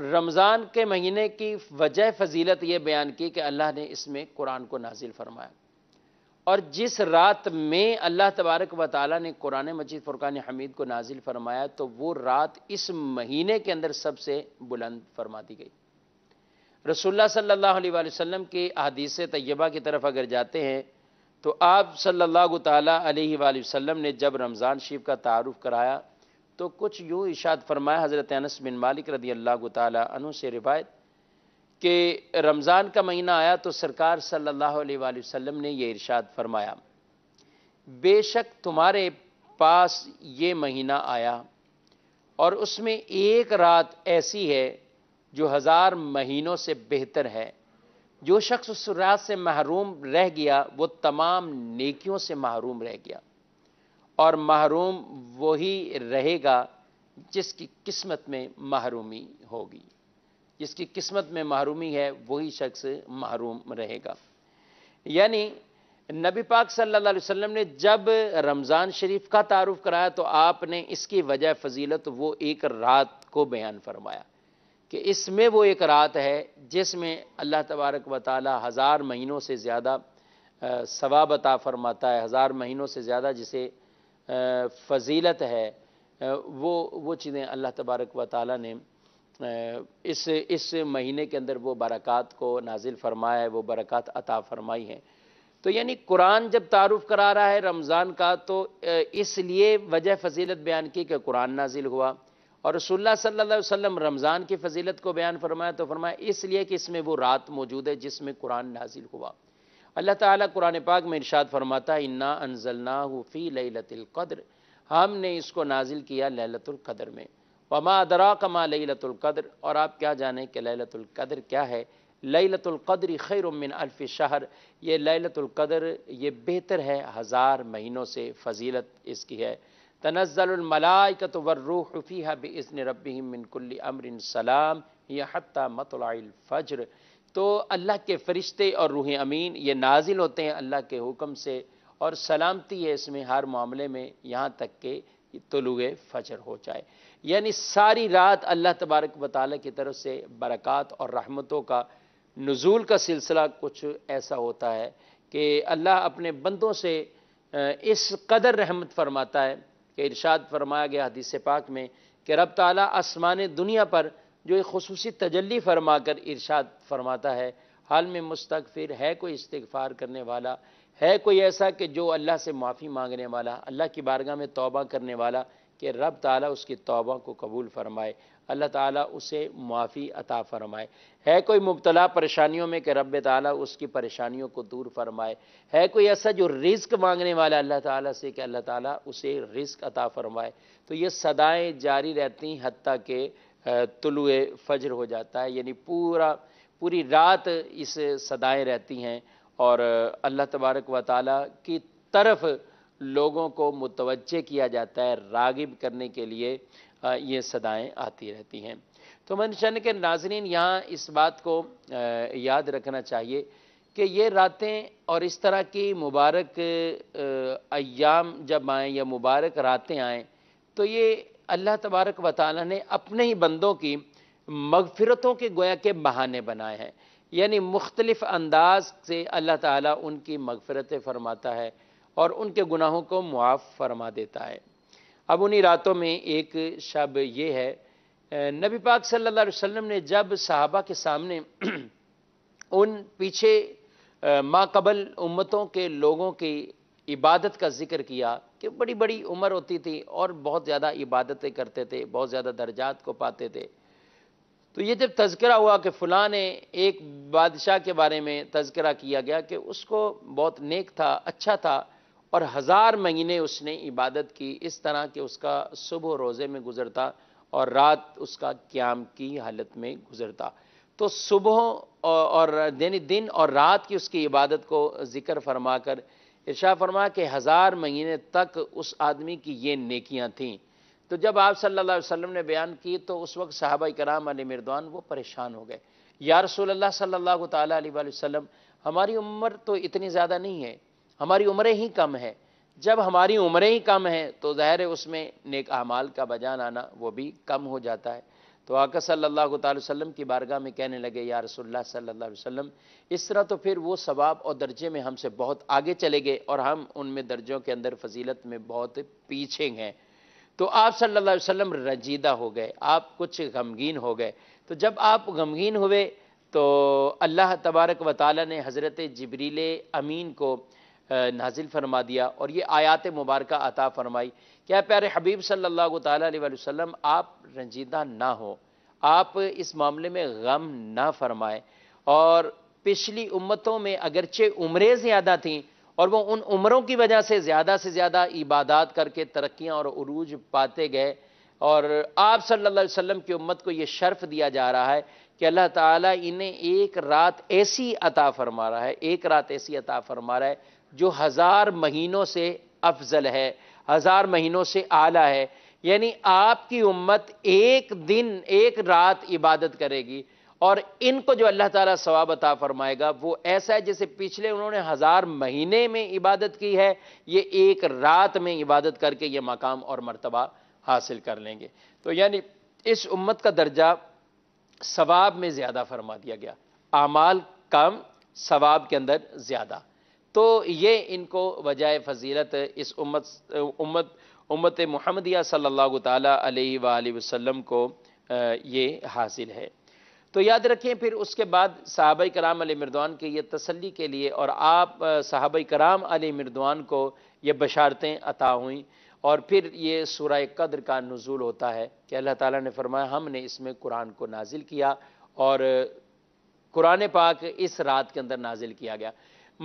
رمضان کے مہینے کی وجہ فضیلت یہ بیان کی کہ اللہ نے اس میں قرآن کو نازل فرمایا اور جس رات میں اللہ تبارک و تعالیٰ نے قرآن مجید فرقان حمید کو نازل فرمایا تو وہ رات اس مہینے کے اندر سب سے بلند فرما دی گئی رسول اللہ صلی اللہ علیہ وآلہ وسلم کی حدیث طیبہ کی طرف اگر جاتے ہیں تو آپ صلی اللہ تعالیٰ علیہ وآلہ وسلم نے جب رمضان شریف کا تعارف کرایا تو کچھ یوں اشاد فرمایا حضرت انس بن مالک رضی اللہ تعالیٰ عنہ سے روایت کہ رمضان کا مہینہ آیا تو سرکار صلی اللہ علیہ وآلہ وسلم نے یہ ارشاد فرمایا بے شک تمہارے پاس یہ مہینہ آیا اور اس میں ایک رات ایسی ہے جو ہزار مہینوں سے بہتر ہے جو شخص اس رات سے محروم رہ گیا وہ تمام نیکیوں سے محروم رہ گیا اور محروم وہی رہے گا جس کی قسمت میں محرومی ہوگی جس کی قسمت میں محرومی ہے وہی شخص محروم رہے گا یعنی نبی پاک صلی اللہ علیہ وسلم نے جب رمضان شریف کا تعارف کرایا تو آپ نے اس کی وجہ فضیلت وہ ایک رات کو بیان فرمایا کہ اس میں وہ ایک رات ہے جس میں اللہ تبارک و تعالی ہزار مہینوں سے زیادہ ثواب عطا فرماتا ہے ہزار مہینوں سے زیادہ جسے فضیلت ہے وہ وہ چیزیں اللہ تبارک و تعالیٰ نے اس اس مہینے کے اندر وہ برکات کو نازل فرمایا ہے وہ برکات عطا فرمائی ہیں تو یعنی قرآن جب تعارف کرا رہا ہے رمضان کا تو اس لیے وجہ فضیلت بیان کی کہ قرآن نازل ہوا اور رسول اللہ صلی اللہ علیہ وسلم رمضان کی فضیلت کو بیان فرمایا تو فرمایا اس لیے کہ اس میں وہ رات موجود ہے جس میں قرآن نازل ہوا اللہ تعالیٰ قرآن پاک میں ارشاد فرماتا ہے انا انزل فی حفی لت القدر ہم نے اس کو نازل کیا للت القدر میں وما ادرا کما للت القدر اور آپ کیا جانیں کہ للت القدر کیا ہے للت القدر خیر من الف شہر یہ للت القدر یہ بہتر ہے ہزار مہینوں سے فضیلت اس کی ہے تنزل الملائے تو فیہا ہے اس نے ربی من کلی امر سلام یہ حتہ مت الفجر تو اللہ کے فرشتے اور روح امین یہ نازل ہوتے ہیں اللہ کے حکم سے اور سلامتی ہے اس میں ہر معاملے میں یہاں تک کہ طلوع فجر ہو جائے یعنی ساری رات اللہ تبارک و تعالیٰ کی طرف سے برکات اور رحمتوں کا نزول کا سلسلہ کچھ ایسا ہوتا ہے کہ اللہ اپنے بندوں سے اس قدر رحمت فرماتا ہے کہ ارشاد فرمایا گیا حدیث پاک میں کہ رب تعالیٰ آسمان دنیا پر جو ایک خصوصی تجلی فرما کر ارشاد فرماتا ہے حال میں مستقفر ہے کوئی استغفار کرنے والا ہے کوئی ایسا کہ جو اللہ سے معافی مانگنے والا اللہ کی بارگاہ میں توبہ کرنے والا کہ رب تعالیٰ اس کی توبہ کو قبول فرمائے اللہ تعالیٰ اسے معافی عطا فرمائے ہے کوئی مبتلا پریشانیوں میں کہ رب تعالیٰ اس کی پریشانیوں کو دور فرمائے ہے کوئی ایسا جو رزق مانگنے والا اللہ تعالیٰ سے کہ اللہ تعالیٰ اسے رزق عطا فرمائے تو یہ صدائیں جاری رہتی حتیٰ کہ طلوع فجر ہو جاتا ہے یعنی پورا پوری رات اس صدائیں رہتی ہیں اور اللہ تبارک و تعالیٰ کی طرف لوگوں کو متوجہ کیا جاتا ہے راغب کرنے کے لیے یہ صدائیں آتی رہتی ہیں تو منشن کے ناظرین یہاں اس بات کو یاد رکھنا چاہیے کہ یہ راتیں اور اس طرح کی مبارک ایام جب آئیں یا مبارک راتیں آئیں تو یہ اللہ تبارک و تعالیٰ نے اپنے ہی بندوں کی مغفرتوں کے گویا کے بہانے بنائے ہیں یعنی مختلف انداز سے اللہ تعالیٰ ان کی مغفرتیں فرماتا ہے اور ان کے گناہوں کو معاف فرما دیتا ہے اب انہی راتوں میں ایک شب یہ ہے نبی پاک صلی اللہ علیہ وسلم نے جب صحابہ کے سامنے ان پیچھے ماقبل امتوں کے لوگوں کی عبادت کا ذکر کیا کہ بڑی بڑی عمر ہوتی تھی اور بہت زیادہ عبادتیں کرتے تھے بہت زیادہ درجات کو پاتے تھے تو یہ جب تذکرہ ہوا کہ فلاں نے ایک بادشاہ کے بارے میں تذکرہ کیا گیا کہ اس کو بہت نیک تھا اچھا تھا اور ہزار مہینے اس نے عبادت کی اس طرح کہ اس کا صبح روزے میں گزرتا اور رات اس کا قیام کی حالت میں گزرتا تو صبح اور یعنی دن اور رات کی اس کی عبادت کو ذکر فرما کر ارشاہ فرما کہ ہزار مہینے تک اس آدمی کی یہ نیکیاں تھیں تو جب آپ صلی اللہ علیہ وسلم نے بیان کی تو اس وقت صحابہ کرام علی مردوان وہ پریشان ہو گئے یا رسول اللہ صلی اللہ تعالیٰ علیہ وسلم ہماری عمر تو اتنی زیادہ نہیں ہے ہماری عمریں ہی کم ہیں جب ہماری عمریں ہی کم ہیں تو ظاہر ہے اس میں نیک احمال کا بجان آنا وہ بھی کم ہو جاتا ہے تو آقا صلی اللہ تعالی وسلم کی بارگاہ میں کہنے لگے یا رسول اللہ صلی اللہ علیہ وسلم اس طرح تو پھر وہ ثواب اور درجے میں ہم سے بہت آگے چلے گئے اور ہم ان میں درجوں کے اندر فضیلت میں بہت پیچھے ہیں تو آپ صلی اللہ علیہ وسلم رنجیدہ ہو گئے آپ کچھ غمگین ہو گئے تو جب آپ غمگین ہوئے تو اللہ تبارک و تعالی نے حضرت جبریل امین کو نازل فرما دیا اور یہ آیات مبارکہ عطا فرمائی کیا پیارے حبیب صلی اللہ تعالیٰ علیہ وآلہ وسلم آپ رنجیدہ نہ ہو آپ اس معاملے میں غم نہ فرمائے اور پچھلی امتوں میں اگرچہ عمریں زیادہ تھیں اور وہ ان عمروں کی وجہ سے زیادہ سے زیادہ عبادات کر کے ترقیاں اور عروج پاتے گئے اور آپ صلی اللہ علیہ وسلم کی امت کو یہ شرف دیا جا رہا ہے کہ اللہ تعالیٰ انہیں ایک رات ایسی عطا فرما رہا ہے ایک رات ایسی عطا فرما رہا ہے جو ہزار مہینوں سے افضل ہے ہزار مہینوں سے آلہ ہے یعنی آپ کی امت ایک دن ایک رات عبادت کرے گی اور ان کو جو اللہ تعالیٰ ثواب عطا فرمائے گا وہ ایسا ہے جیسے پچھلے انہوں نے ہزار مہینے میں عبادت کی ہے یہ ایک رات میں عبادت کر کے یہ مقام اور مرتبہ حاصل کر لیں گے تو یعنی اس امت کا درجہ ثواب میں زیادہ فرما دیا گیا اعمال کم ثواب کے اندر زیادہ تو یہ ان کو وجائے فضیلت اس امت امت امت محمدیہ صلی اللہ تعالیٰ علیہ وسلم کو یہ حاصل ہے تو یاد رکھیں پھر اس کے بعد صحابہ کرام علیہ مردوان کے یہ تسلی کے لیے اور آپ صحابہ کرام علی مردوان کو یہ بشارتیں عطا ہوئیں اور پھر یہ سورہ قدر کا نزول ہوتا ہے کہ اللہ تعالیٰ نے فرمایا ہم نے اس میں قرآن کو نازل کیا اور قرآن پاک اس رات کے اندر نازل کیا گیا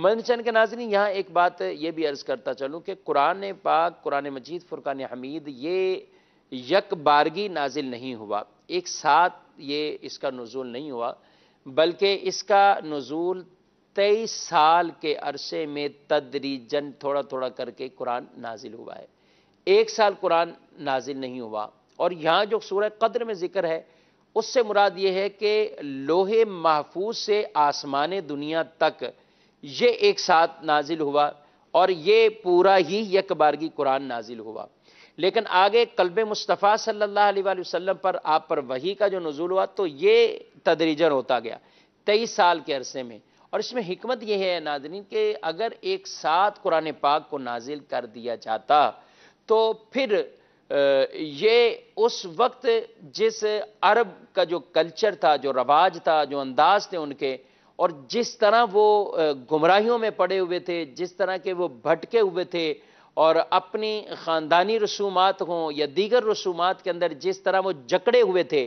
مدنی چند کے ناظرین یہاں ایک بات یہ بھی عرض کرتا چلوں کہ قرآن پاک قرآن مجید فرقان حمید یہ یک بارگی نازل نہیں ہوا ایک ساتھ یہ اس کا نزول نہیں ہوا بلکہ اس کا نزول تیئیس سال کے عرصے میں تدریجن تھوڑا تھوڑا کر کے قرآن نازل ہوا ہے ایک سال قرآن نازل نہیں ہوا اور یہاں جو سورہ قدر میں ذکر ہے اس سے مراد یہ ہے کہ لوہے محفوظ سے آسمان دنیا تک یہ ایک ساتھ نازل ہوا اور یہ پورا ہی یک بارگی قرآن نازل ہوا لیکن آگے قلب مصطفیٰ صلی اللہ علیہ وسلم پر آپ پر وہی کا جو نزول ہوا تو یہ تدریجر ہوتا گیا تیئیس سال کے عرصے میں اور اس میں حکمت یہ ہے ناظرین کہ اگر ایک ساتھ قرآن پاک کو نازل کر دیا جاتا تو پھر یہ اس وقت جس عرب کا جو کلچر تھا جو رواج تھا جو انداز تھے ان کے اور جس طرح وہ گمراہیوں میں پڑے ہوئے تھے جس طرح کے وہ بھٹکے ہوئے تھے اور اپنی خاندانی رسومات ہوں یا دیگر رسومات کے اندر جس طرح وہ جکڑے ہوئے تھے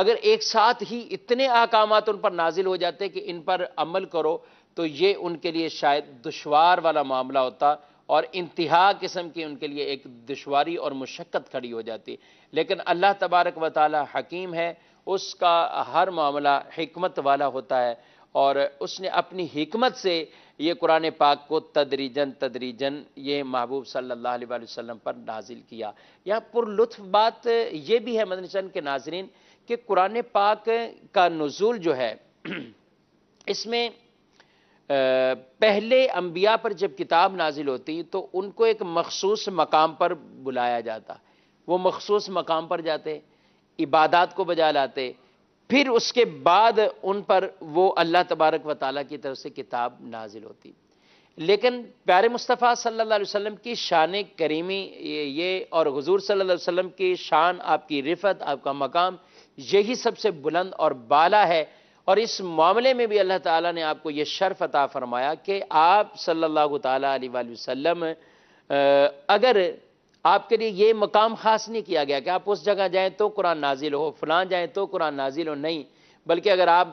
اگر ایک ساتھ ہی اتنے احکامات ان پر نازل ہو جاتے کہ ان پر عمل کرو تو یہ ان کے لیے شاید دشوار والا معاملہ ہوتا اور انتہا قسم کی ان کے لیے ایک دشواری اور مشقت کھڑی ہو جاتی لیکن اللہ تبارک و تعالی حکیم ہے اس کا ہر معاملہ حکمت والا ہوتا ہے اور اس نے اپنی حکمت سے یہ قرآن پاک کو تدریجن تدریجن یہ محبوب صلی اللہ علیہ وسلم پر نازل کیا یہاں پر لطف بات یہ بھی ہے مدنی چند کے ناظرین کہ قرآن پاک کا نزول جو ہے اس میں پہلے انبیاء پر جب کتاب نازل ہوتی تو ان کو ایک مخصوص مقام پر بلایا جاتا وہ مخصوص مقام پر جاتے عبادات کو بجا لاتے پھر اس کے بعد ان پر وہ اللہ تبارک و تعالیٰ کی طرف سے کتاب نازل ہوتی لیکن پیارے مصطفیٰ صلی اللہ علیہ وسلم کی شان کریمی یہ اور حضور صلی اللہ علیہ وسلم کی شان آپ کی رفت آپ کا مقام یہی سب سے بلند اور بالا ہے اور اس معاملے میں بھی اللہ تعالیٰ نے آپ کو یہ شرف عطا فرمایا کہ آپ صلی اللہ تعالیٰ علیہ وسلم اگر آپ کے لیے یہ مقام خاص نہیں کیا گیا کہ آپ اس جگہ جائیں تو قرآن نازل ہو فلاں جائیں تو قرآن نازل ہو نہیں بلکہ اگر آپ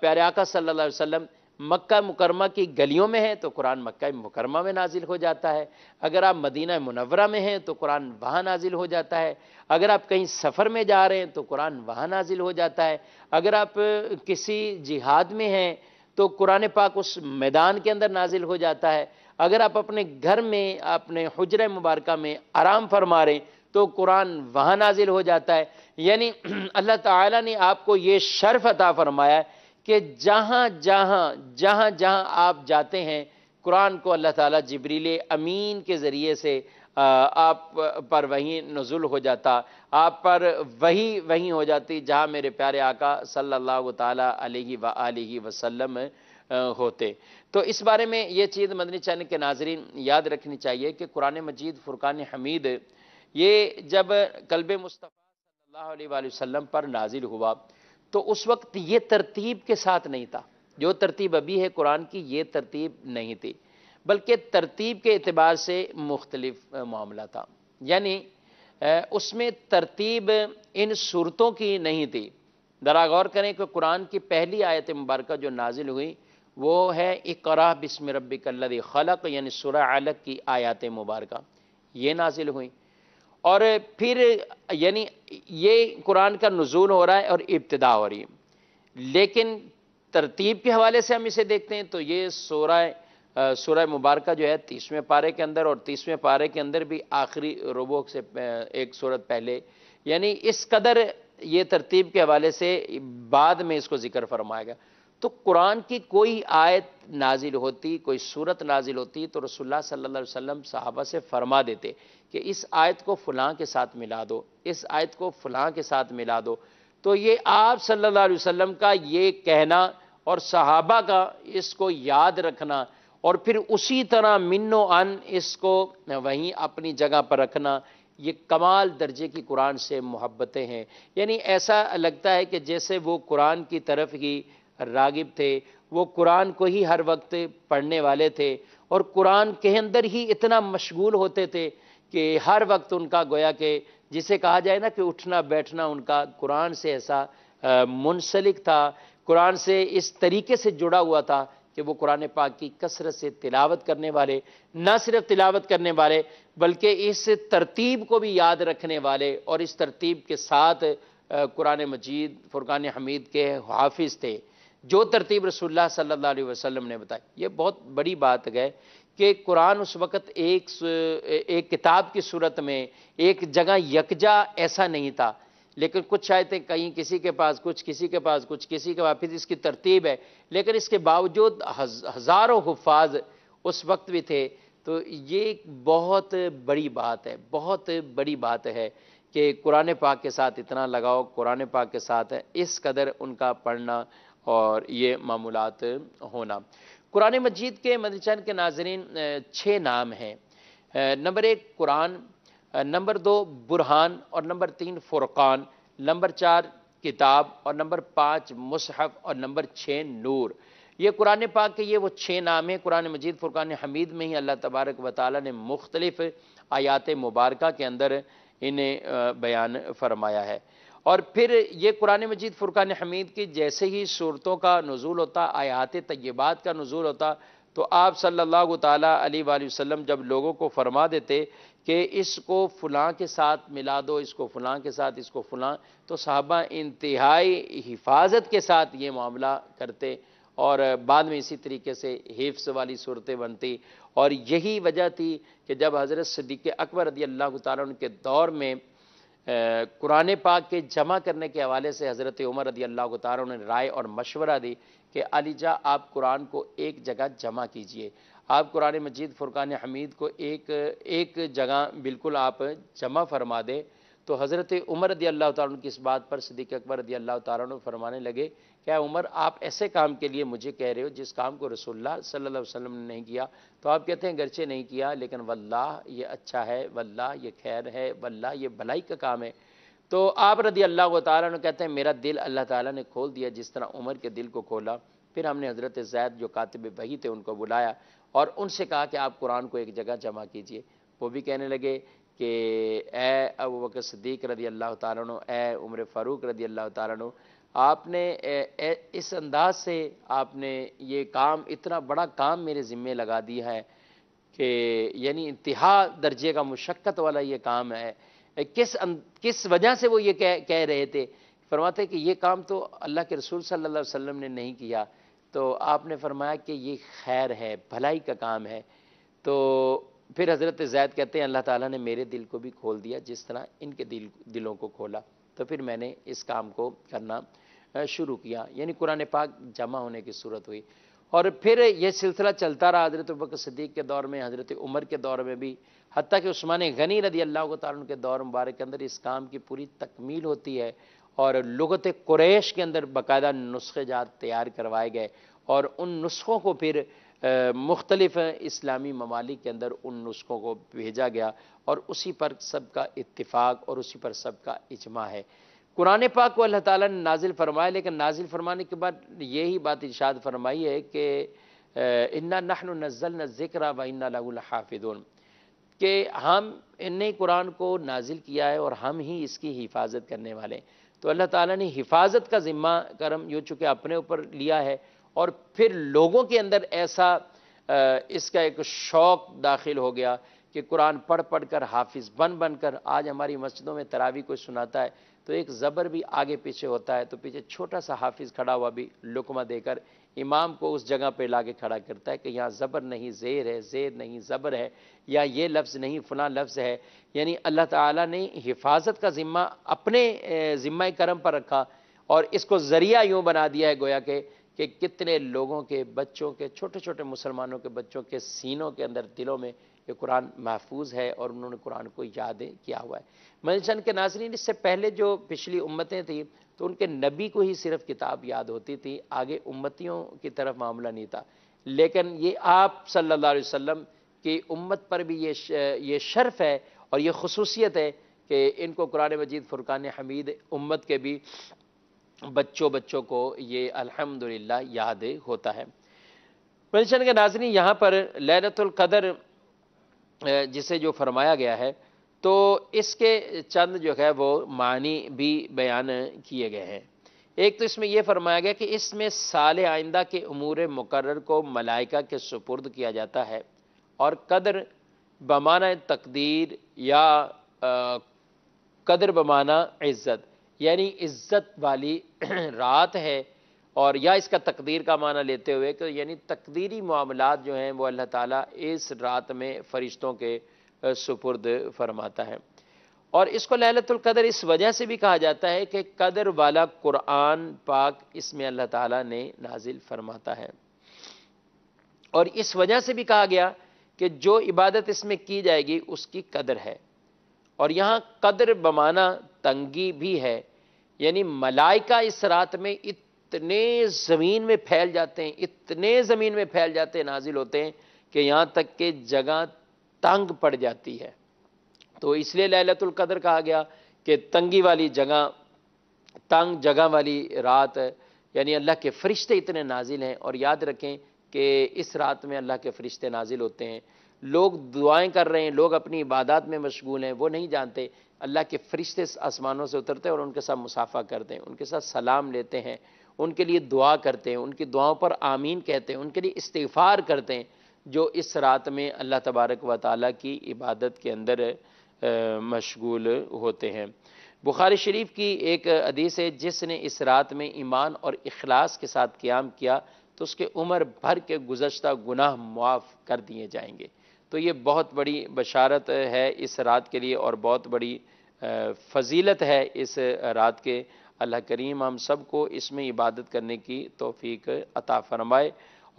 پیارے آقا صلی اللہ علیہ وسلم مکہ مکرمہ کی گلیوں میں ہیں تو قرآن مکہ مکرمہ میں نازل ہو جاتا ہے اگر آپ مدینہ منورہ میں ہیں تو قرآن وہاں نازل ہو جاتا ہے اگر آپ کہیں سفر میں جا رہے ہیں تو قرآن وہاں نازل ہو جاتا ہے اگر آپ کسی جہاد میں ہیں تو قرآن پاک اس میدان کے اندر نازل ہو جاتا ہے اگر آپ اپنے گھر میں اپنے حجر مبارکہ میں آرام فرما ہیں تو قرآن وہاں نازل ہو جاتا ہے یعنی اللہ تعالیٰ نے آپ کو یہ شرف عطا فرمایا کہ جہاں جہاں جہاں جہاں آپ جاتے ہیں قرآن کو اللہ تعالیٰ جبریل امین کے ذریعے سے آپ پر وہیں نزول ہو جاتا آپ پر وہی وہیں ہو جاتی جہاں میرے پیارے آقا صلی اللہ تعالیٰ علیہ و علیہ وسلم ہوتے تو اس بارے میں یہ چیز مدنی چین کے ناظرین یاد رکھنی چاہیے کہ قرآن مجید فرقان حمید یہ جب کلب مصطفیٰ صلی اللہ علیہ وسلم پر نازل ہوا تو اس وقت یہ ترتیب کے ساتھ نہیں تھا جو ترتیب ابھی ہے قرآن کی یہ ترتیب نہیں تھی بلکہ ترتیب کے اعتبار سے مختلف معاملہ تھا یعنی اس میں ترتیب ان صورتوں کی نہیں تھی غور کریں کہ قرآن کی پہلی آیت مبارکہ جو نازل ہوئی وہ ہے اقرا بسم ربک الذی خلق یعنی سورہ علق کی آیات مبارکہ یہ نازل ہوئی اور پھر یعنی یہ قرآن کا نزول ہو رہا ہے اور ابتدا ہو رہی ہے لیکن ترتیب کے حوالے سے ہم اسے دیکھتے ہیں تو یہ سورہ سورہ مبارکہ جو ہے تیسویں پارے کے اندر اور تیسویں پارے کے اندر بھی آخری روبو سے ایک صورت پہلے یعنی اس قدر یہ ترتیب کے حوالے سے بعد میں اس کو ذکر فرمائے گا تو قرآن کی کوئی آیت نازل ہوتی کوئی صورت نازل ہوتی تو رسول اللہ صلی اللہ علیہ وسلم صحابہ سے فرما دیتے کہ اس آیت کو فلاں کے ساتھ ملا دو اس آیت کو فلاں کے ساتھ ملا دو تو یہ آپ صلی اللہ علیہ وسلم کا یہ کہنا اور صحابہ کا اس کو یاد رکھنا اور پھر اسی طرح من و ان اس کو وہیں اپنی جگہ پر رکھنا یہ کمال درجے کی قرآن سے محبتیں ہیں یعنی ایسا لگتا ہے کہ جیسے وہ قرآن کی طرف ہی راغب تھے وہ قرآن کو ہی ہر وقت پڑھنے والے تھے اور قرآن کے اندر ہی اتنا مشغول ہوتے تھے کہ ہر وقت ان کا گویا کہ جسے کہا جائے نا کہ اٹھنا بیٹھنا ان کا قرآن سے ایسا منسلک تھا قرآن سے اس طریقے سے جڑا ہوا تھا کہ وہ قرآن پاک کی کثرت سے تلاوت کرنے والے نہ صرف تلاوت کرنے والے بلکہ اس ترتیب کو بھی یاد رکھنے والے اور اس ترتیب کے ساتھ قرآن مجید فرقان حمید کے حافظ تھے جو ترتیب رسول اللہ صلی اللہ علیہ وسلم نے بتائی یہ بہت بڑی بات گئے کہ قرآن اس وقت ایک ایک کتاب کی صورت میں ایک جگہ یکجا ایسا نہیں تھا لیکن کچھ آیتیں کہیں کسی کے پاس کچھ کسی کے پاس کچھ کسی کے پاس پھر اس کی ترتیب ہے لیکن اس کے باوجود ہزاروں حفاظ اس وقت بھی تھے تو یہ بہت بڑی بات ہے بہت بڑی بات ہے کہ قرآن پاک کے ساتھ اتنا لگاؤ قرآن پاک کے ساتھ اس قدر ان کا پڑھنا اور یہ معمولات ہونا قرآن مجید کے مدرچین کے ناظرین چھ نام ہیں نمبر ایک قرآن نمبر دو برہان اور نمبر تین فرقان نمبر چار کتاب اور نمبر پانچ مصحف اور نمبر چھ نور یہ قرآن پاک کے یہ وہ چھ نام ہیں قرآن مجید فرقان حمید میں ہی اللہ تبارک و تعالیٰ نے مختلف آیات مبارکہ کے اندر انہیں بیان فرمایا ہے اور پھر یہ قرآن مجید فرقان حمید کی جیسے ہی صورتوں کا نزول ہوتا آیات طیبات کا نزول ہوتا تو آپ صلی اللہ تعالیٰ علیہ وآلہ وسلم جب لوگوں کو فرما دیتے کہ اس کو فلاں کے ساتھ ملا دو اس کو فلاں کے ساتھ اس کو فلاں تو صحابہ انتہائی حفاظت کے ساتھ یہ معاملہ کرتے اور بعد میں اسی طریقے سے حفظ والی صورتیں بنتی اور یہی وجہ تھی کہ جب حضرت صدیق اکبر رضی اللہ تعالیٰ ان کے دور میں قرآن پاک کے جمع کرنے کے حوالے سے حضرت عمر رضی اللہ تعالیٰ نے رائے اور مشورہ دی کہ علی جا آپ قرآن کو ایک جگہ جمع کیجئے آپ قرآن مجید فرقان حمید کو ایک ایک جگہ بالکل آپ جمع فرما دیں تو حضرت عمر رضی اللہ تعالیٰ کی اس بات پر صدیق اکبر رضی اللہ تعالیٰ فرمانے لگے کیا عمر آپ ایسے کام کے لیے مجھے کہہ رہے ہو جس کام کو رسول اللہ صلی اللہ علیہ وسلم نے نہیں کیا تو آپ کہتے ہیں گرچہ نہیں کیا لیکن واللہ یہ اچھا ہے واللہ یہ خیر ہے واللہ یہ بھلائی کا کام ہے تو آپ رضی اللہ تعالیٰ عنہ کہتے ہیں میرا دل اللہ تعالیٰ نے کھول دیا جس طرح عمر کے دل کو کھولا پھر ہم نے حضرت زید جو کاتب بہی تھے ان کو بلایا اور ان سے کہا کہ آپ قرآن کو ایک جگہ جمع کیجئے وہ بھی کہنے لگے کہ اے ابو بکر صدیق رضی اللہ تعالیٰ عنہ اے عمر فاروق رضی اللہ تعالیٰ عنہ آپ نے اس انداز سے آپ نے یہ کام اتنا بڑا کام میرے ذمے لگا دیا ہے کہ یعنی انتہا درجے کا مشقت والا یہ کام ہے کس ان کس وجہ سے وہ یہ کہہ کہہ رہے تھے فرماتے کہ یہ کام تو اللہ کے رسول صلی اللہ علیہ وسلم نے نہیں کیا تو آپ نے فرمایا کہ یہ خیر ہے بھلائی کا کام ہے تو پھر حضرت زید کہتے ہیں اللہ تعالیٰ نے میرے دل کو بھی کھول دیا جس طرح ان کے دل دلوں کو کھولا تو پھر میں نے اس کام کو کرنا شروع کیا یعنی قرآن پاک جمع ہونے کی صورت ہوئی اور پھر یہ سلسلہ چلتا رہا حضرت بکر صدیق کے دور میں حضرت عمر کے دور میں بھی حتیٰ کہ عثمان غنی رضی اللہ تعالیٰ کے دور مبارک کے اندر اس کام کی پوری تکمیل ہوتی ہے اور لغت قریش کے اندر باقاعدہ نسخے جات تیار کروائے گئے اور ان نسخوں کو پھر مختلف اسلامی ممالک کے اندر ان نسخوں کو بھیجا گیا اور اسی پر سب کا اتفاق اور اسی پر سب کا اجماع ہے قرآن پاک کو اللہ تعالیٰ نے نازل فرمایا لیکن نازل فرمانے کے بعد یہی بات ارشاد فرمائی ہے کہ انا نحن نزل نہ ذکر و ان لگ الحاف کہ ہم ان نے قرآن کو نازل کیا ہے اور ہم ہی اس کی حفاظت کرنے والے ہیں تو اللہ تعالیٰ نے حفاظت کا ذمہ کرم یوں چونکہ اپنے اوپر لیا ہے اور پھر لوگوں کے اندر ایسا اس کا ایک شوق داخل ہو گیا کہ قرآن پڑھ پڑھ کر حافظ بن بن کر آج ہماری مسجدوں میں تراوی کوئی سناتا ہے تو ایک زبر بھی آگے پیچھے ہوتا ہے تو پیچھے چھوٹا سا حافظ کھڑا ہوا بھی لکمہ دے کر امام کو اس جگہ پہ لا کے کھڑا کرتا ہے کہ یہاں زبر نہیں زیر ہے زیر نہیں زبر ہے یا یہ لفظ نہیں فلاں لفظ ہے یعنی اللہ تعالیٰ نے حفاظت کا ذمہ اپنے ذمہ کرم پر رکھا اور اس کو ذریعہ یوں بنا دیا ہے گویا کہ کہ کتنے لوگوں کے بچوں کے چھوٹے چھوٹے مسلمانوں کے بچوں کے سینوں کے اندر دلوں میں کہ قرآن محفوظ ہے اور انہوں نے قرآن کو یاد کیا ہوا ہے منشن کے ناظرین اس سے پہلے جو پچھلی امتیں تھیں تو ان کے نبی کو ہی صرف کتاب یاد ہوتی تھی آگے امتیوں کی طرف معاملہ نہیں تھا لیکن یہ آپ صلی اللہ علیہ وسلم کی امت پر بھی یہ شرف ہے اور یہ خصوصیت ہے کہ ان کو قرآن مجید فرقان حمید امت کے بھی بچوں بچوں کو یہ الحمد یاد ہوتا ہے منشن کے ناظرین یہاں پر لینت القدر جسے جو فرمایا گیا ہے تو اس کے چند جو ہے وہ معنی بھی بیان کیے گئے ہیں ایک تو اس میں یہ فرمایا گیا کہ اس میں سال آئندہ کے امور مقرر کو ملائکہ کے سپرد کیا جاتا ہے اور قدر بمانہ تقدیر یا قدر بمانہ عزت یعنی عزت والی رات ہے اور یا اس کا تقدیر کا معنی لیتے ہوئے کہ یعنی تقدیری معاملات جو ہیں وہ اللہ تعالیٰ اس رات میں فرشتوں کے سپرد فرماتا ہے اور اس کو لہلت القدر اس وجہ سے بھی کہا جاتا ہے کہ قدر والا قرآن پاک اس میں اللہ تعالیٰ نے نازل فرماتا ہے اور اس وجہ سے بھی کہا گیا کہ جو عبادت اس میں کی جائے گی اس کی قدر ہے اور یہاں قدر بمانا تنگی بھی ہے یعنی ملائکہ اس رات میں اتنے زمین میں پھیل جاتے ہیں اتنے زمین میں پھیل جاتے ہیں نازل ہوتے ہیں کہ یہاں تک کہ جگہ تنگ پڑ جاتی ہے تو اس لیے للت القدر کہا گیا کہ تنگی والی جگہ تنگ جگہ والی رات یعنی اللہ کے فرشتے اتنے نازل ہیں اور یاد رکھیں کہ اس رات میں اللہ کے فرشتے نازل ہوتے ہیں لوگ دعائیں کر رہے ہیں لوگ اپنی عبادات میں مشغول ہیں وہ نہیں جانتے اللہ کے فرشتے آسمانوں سے اترتے ہیں اور ان کے ساتھ مسافہ کرتے ہیں ان کے ساتھ سلام لیتے ہیں ان کے لیے دعا کرتے ہیں ان کی دعاؤں پر آمین کہتے ہیں ان کے لیے استغفار کرتے ہیں جو اس رات میں اللہ تبارک و تعالیٰ کی عبادت کے اندر مشغول ہوتے ہیں بخاری شریف کی ایک عدیث ہے جس نے اس رات میں ایمان اور اخلاص کے ساتھ قیام کیا تو اس کے عمر بھر کے گزشتہ گناہ معاف کر دیے جائیں گے تو یہ بہت بڑی بشارت ہے اس رات کے لیے اور بہت بڑی فضیلت ہے اس رات کے اللہ کریم ہم سب کو اس میں عبادت کرنے کی توفیق عطا فرمائے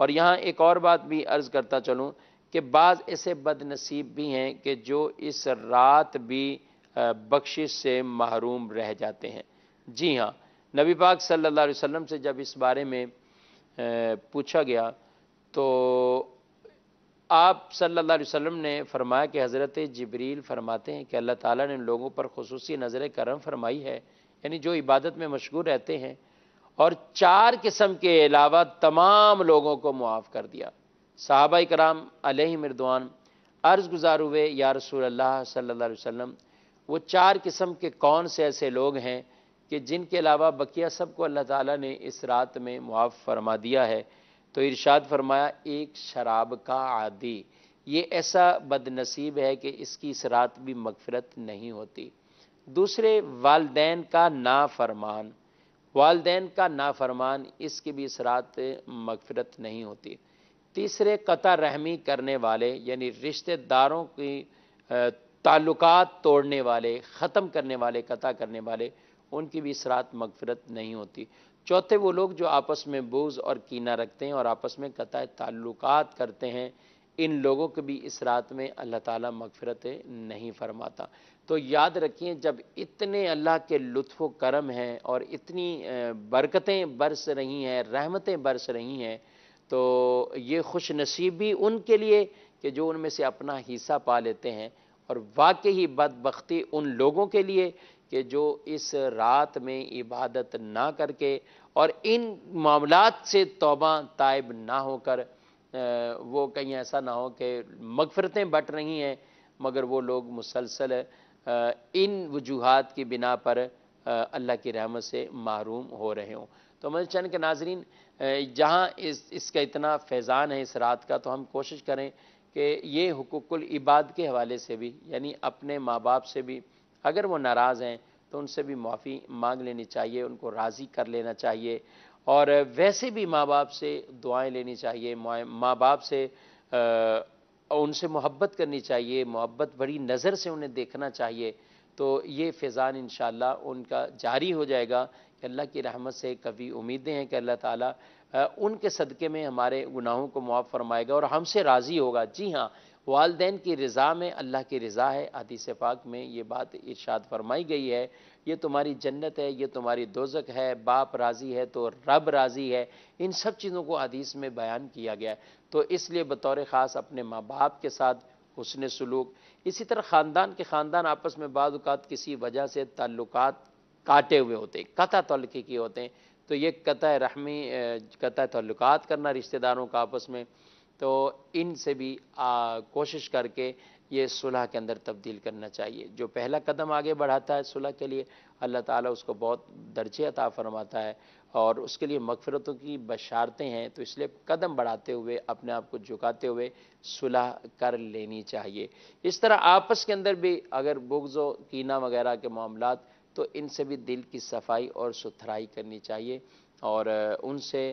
اور یہاں ایک اور بات بھی عرض کرتا چلوں کہ بعض ایسے بد نصیب بھی ہیں کہ جو اس رات بھی بخشش سے محروم رہ جاتے ہیں جی ہاں نبی پاک صلی اللہ علیہ وسلم سے جب اس بارے میں پوچھا گیا تو آپ صلی اللہ علیہ وسلم نے فرمایا کہ حضرت جبریل فرماتے ہیں کہ اللہ تعالیٰ نے لوگوں پر خصوصی نظر کرم فرمائی ہے یعنی جو عبادت میں مشغول رہتے ہیں اور چار قسم کے علاوہ تمام لوگوں کو معاف کر دیا صحابہ کرام علیہ مردوان عرض گزار ہوئے یا رسول اللہ صلی اللہ علیہ وسلم وہ چار قسم کے کون سے ایسے لوگ ہیں کہ جن کے علاوہ بقیہ سب کو اللہ تعالیٰ نے اس رات میں معاف فرما دیا ہے تو ارشاد فرمایا ایک شراب کا عادی یہ ایسا بد نصیب ہے کہ اس کی اس رات بھی مغفرت نہیں ہوتی دوسرے والدین کا نافرمان والدین کا نافرمان اس کی بھی اثرات مغفرت نہیں ہوتی تیسرے قطع رحمی کرنے والے یعنی رشتہ داروں کی تعلقات توڑنے والے ختم کرنے والے قطع کرنے والے ان کی بھی اثرات مغفرت نہیں ہوتی چوتھے وہ لوگ جو آپس میں بوز اور کینہ رکھتے ہیں اور آپس میں قطع تعلقات کرتے ہیں ان لوگوں کے بھی اس رات میں اللہ تعالیٰ مغفرت نہیں فرماتا تو یاد رکھیں جب اتنے اللہ کے لطف و کرم ہیں اور اتنی برکتیں برس رہی ہیں رحمتیں برس رہی ہیں تو یہ خوش نصیبی ان کے لیے کہ جو ان میں سے اپنا حصہ پا لیتے ہیں اور واقعی بدبختی ان لوگوں کے لیے کہ جو اس رات میں عبادت نہ کر کے اور ان معاملات سے توبہ طائب نہ ہو کر وہ کہیں ایسا نہ ہو کہ مغفرتیں بٹ رہی ہیں مگر وہ لوگ مسلسل ان وجوہات کی بنا پر اللہ کی رحمت سے معروم ہو رہے ہوں تو مجھے چند کے ناظرین جہاں اس اس کا اتنا فیضان ہے اس رات کا تو ہم کوشش کریں کہ یہ حقوق العباد کے حوالے سے بھی یعنی اپنے ماں باپ سے بھی اگر وہ ناراض ہیں تو ان سے بھی معافی مانگ لینی چاہیے ان کو راضی کر لینا چاہیے اور ویسے بھی ماں باپ سے دعائیں لینی چاہیے ماں باپ سے ان سے محبت کرنی چاہیے محبت بڑی نظر سے انہیں دیکھنا چاہیے تو یہ فیضان انشاءاللہ ان کا جاری ہو جائے گا کہ اللہ کی رحمت سے کبھی امیدیں ہیں کہ اللہ تعالیٰ ان کے صدقے میں ہمارے گناہوں کو معاف فرمائے گا اور ہم سے راضی ہوگا جی ہاں والدین کی رضا میں اللہ کی رضا ہے حدیث پاک میں یہ بات ارشاد فرمائی گئی ہے یہ تمہاری جنت ہے یہ تمہاری دوزک ہے باپ راضی ہے تو رب راضی ہے ان سب چیزوں کو حدیث میں بیان کیا گیا ہے تو اس لیے بطور خاص اپنے ماں باپ کے ساتھ حسن سلوک اسی طرح خاندان کے خاندان آپس میں بعض اوقات کسی وجہ سے تعلقات کاٹے ہوئے ہوتے ہیں قطع تعلقی کیے ہوتے ہیں تو یہ قطع رحمی قطع تعلقات کرنا رشتہ داروں کا آپس میں تو ان سے بھی کوشش کر کے یہ صلح کے اندر تبدیل کرنا چاہیے جو پہلا قدم آگے بڑھاتا ہے صلح کے لیے اللہ تعالیٰ اس کو بہت درجے عطا فرماتا ہے اور اس کے لیے مغفرتوں کی بشارتیں ہیں تو اس لیے قدم بڑھاتے ہوئے اپنے آپ کو جھکاتے ہوئے صلح کر لینی چاہیے اس طرح آپس کے اندر بھی اگر بغض و کینہ وغیرہ کے معاملات تو ان سے بھی دل کی صفائی اور ستھرائی کرنی چاہیے اور ان سے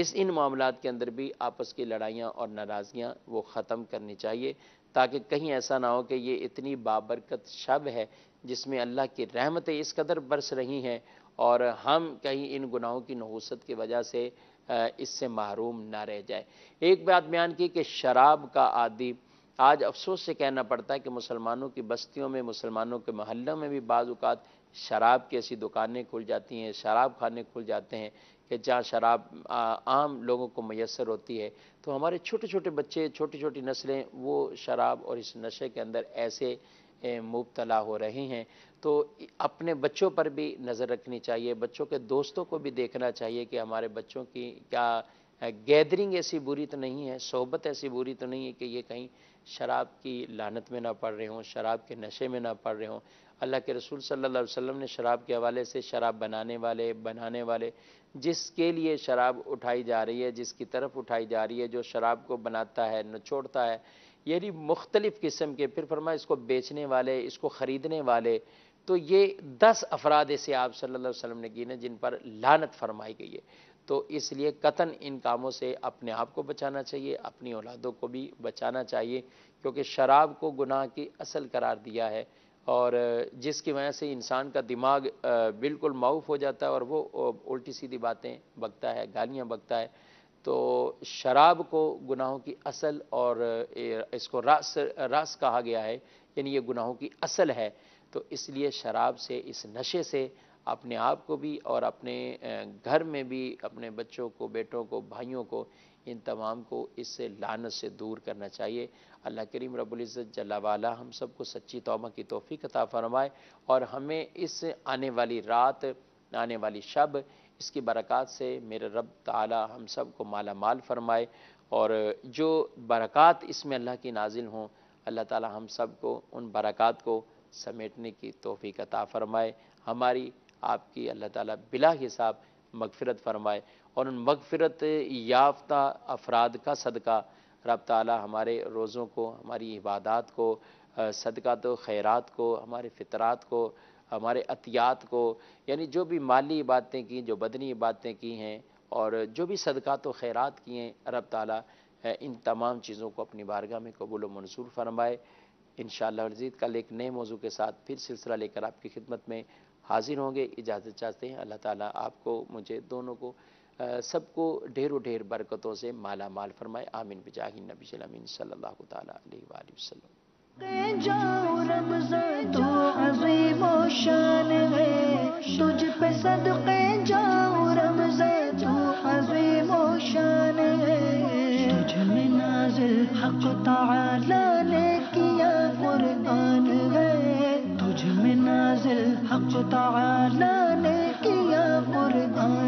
اس ان معاملات کے اندر بھی آپس کی لڑائیاں اور ناراضیاں وہ ختم کرنی چاہیے تاکہ کہیں ایسا نہ ہو کہ یہ اتنی بابرکت شب ہے جس میں اللہ کی رحمتیں اس قدر برس رہی ہیں اور ہم کہیں ان گناہوں کی نحوست کی وجہ سے اس سے محروم نہ رہ جائے ایک بات بیان کی کہ شراب کا عادی آج افسوس سے کہنا پڑتا ہے کہ مسلمانوں کی بستیوں میں مسلمانوں کے محلوں میں بھی بعض اوقات شراب کی ایسی دکانیں کھل جاتی ہیں شراب خانے کھل جاتے ہیں کہ جہاں شراب عام لوگوں کو میسر ہوتی ہے تو ہمارے چھوٹے چھوٹے بچے چھوٹی چھوٹی نسلیں وہ شراب اور اس نشے کے اندر ایسے مبتلا ہو رہے ہیں تو اپنے بچوں پر بھی نظر رکھنی چاہیے بچوں کے دوستوں کو بھی دیکھنا چاہیے کہ ہمارے بچوں کی کیا گیدرنگ ایسی بری تو نہیں ہے صحبت ایسی بری تو نہیں ہے کہ یہ کہیں شراب کی لانت میں نہ پڑھ رہے ہوں شراب کے نشے میں نہ پڑھ رہے ہوں اللہ کے رسول صلی اللہ علیہ وسلم نے شراب کے حوالے سے شراب بنانے والے بنانے والے جس کے لیے شراب اٹھائی جا رہی ہے جس کی طرف اٹھائی جا رہی ہے جو شراب کو بناتا ہے نچوڑتا ہے یعنی مختلف قسم کے پھر فرما اس کو بیچنے والے اس کو خریدنے والے تو یہ دس افراد ایسے آپ صلی اللہ علیہ وسلم نے کی نا جن پر لانت فرمائی گئی ہے تو اس لیے قطن ان کاموں سے اپنے آپ کو بچانا چاہیے اپنی اولادوں کو بھی بچانا چاہیے کیونکہ شراب کو گناہ کی اصل قرار دیا ہے اور جس کی وجہ سے انسان کا دماغ بالکل معاف ہو جاتا ہے اور وہ الٹی سیدھی باتیں بکتا ہے گالیاں بکتا ہے تو شراب کو گناہوں کی اصل اور اس کو راس راس کہا گیا ہے یعنی یہ گناہوں کی اصل ہے تو اس لیے شراب سے اس نشے سے اپنے آپ کو بھی اور اپنے گھر میں بھی اپنے بچوں کو بیٹوں کو بھائیوں کو ان تمام کو اس سے لانت سے دور کرنا چاہیے اللہ کریم رب العزت جل والا ہم سب کو سچی توبہ کی توفیق عطا فرمائے اور ہمیں اس آنے والی رات آنے والی شب اس کی برکات سے میرے رب تعالی ہم سب کو مالا مال فرمائے اور جو برکات اس میں اللہ کی نازل ہوں اللہ تعالی ہم سب کو ان برکات کو سمیٹنے کی توفیق عطا فرمائے ہماری آپ کی اللہ تعالیٰ بلا حساب مغفرت فرمائے اور ان مغفرت یافتہ افراد کا صدقہ رب تعالیٰ ہمارے روزوں کو ہماری عبادات کو صدقہ تو خیرات کو ہمارے فطرات کو ہمارے عطیات کو یعنی جو بھی مالی عبادتیں کی جو بدنی عبادتیں کی ہیں اور جو بھی صدقہ تو خیرات کی ہیں رب تعالیٰ ان تمام چیزوں کو اپنی بارگاہ میں قبول و منصور فرمائے انشاءاللہ شاء اللہ کل ایک نئے موضوع کے ساتھ پھر سلسلہ لے کر آپ کی خدمت میں حاضر ہوں گے اجازت چاہتے ہیں اللہ تعالیٰ آپ کو مجھے دونوں کو سب کو ڈھیر و ڈھیر برکتوں سے مالا مال فرمائے آمین بجاہ نبی صلی اللہ علیہ وسلم اللہ تعالیٰ علیہ وآلہ وسلم حق تعالی نے ہم جوتا گر قربان